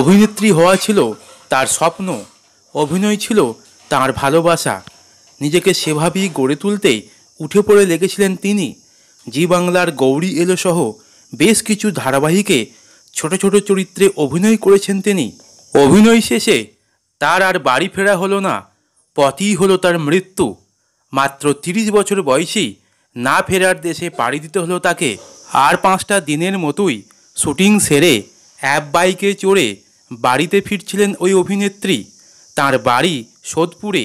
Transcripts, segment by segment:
অভিনেত্রী হওয়া ছিল তার স্বপ্ন অভিনয় ছিল তার ভালোবাসা নিজেকে সেভাবেই গড়ে তুলতে উঠে পড়ে লেগেছিলেন তিনি জি বাংলার গৌরী এলো সহ বেশ কিছু ধারাবাহিকে ছোট ছোট চরিত্রে অভিনয় করেছেন তিনি অভিনয় শেষে তার আর বাড়ি ফেরা হলো না পথেই হলো তার মৃত্যু মাত্র তিরিশ বছর বয়সেই না ফেরার দেশে পাড়ি দিতে হলো তাকে আর পাঁচটা দিনের মতোই শুটিং সেরে অ্যাপ বাইকে চড়ে বাড়িতে ফিরছিলেন ওই অভিনেত্রী তার বাড়ি সোদপুরে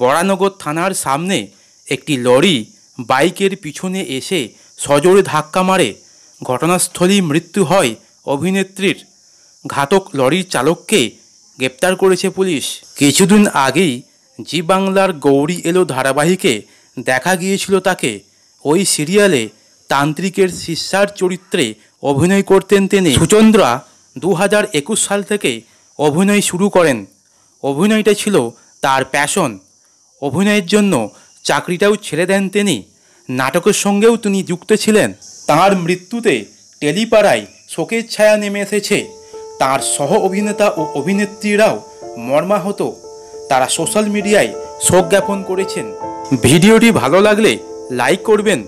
বরানগর থানার সামনে একটি লরি বাইকের পিছনে এসে সজোরে ধাক্কা মারে ঘটনাস্থলেই মৃত্যু হয় অভিনেত্রীর ঘাতক লরির চালককে গ্রেপ্তার করেছে পুলিশ কিছুদিন আগেই জি বাংলার গৌরী এলো ধারাবাহিকে দেখা গিয়েছিল তাকে ওই সিরিয়ালে তান্ত্রিকের শিষ্যার চরিত্রে অভিনয় করতেন তিনি সুচন্দ্রা দু সাল থেকে অভিনয় শুরু করেন অভিনয়টা ছিল তার প্যাশন অভিনয়ের জন্য চাকরিটাও ছেড়ে দেন তিনি নাটকের সঙ্গেও তিনি যুক্ত ছিলেন তার মৃত্যুতে টেলিপাড়ায় শোকের ছায়া নেমে এসেছে তার সহ অভিনেতা ও অভিনেত্রীরাও মর্মাহত তারা সোশ্যাল মিডিয়ায় শোক জ্ঞাপন করেছেন ভিডিওটি ভালো লাগলে লাইক করবেন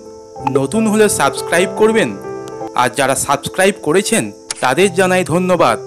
নতুন হলে সাবস্ক্রাইব করবেন আর যারা সাবস্ক্রাইব করেছেন তাদের জানাই ধন্যবাদ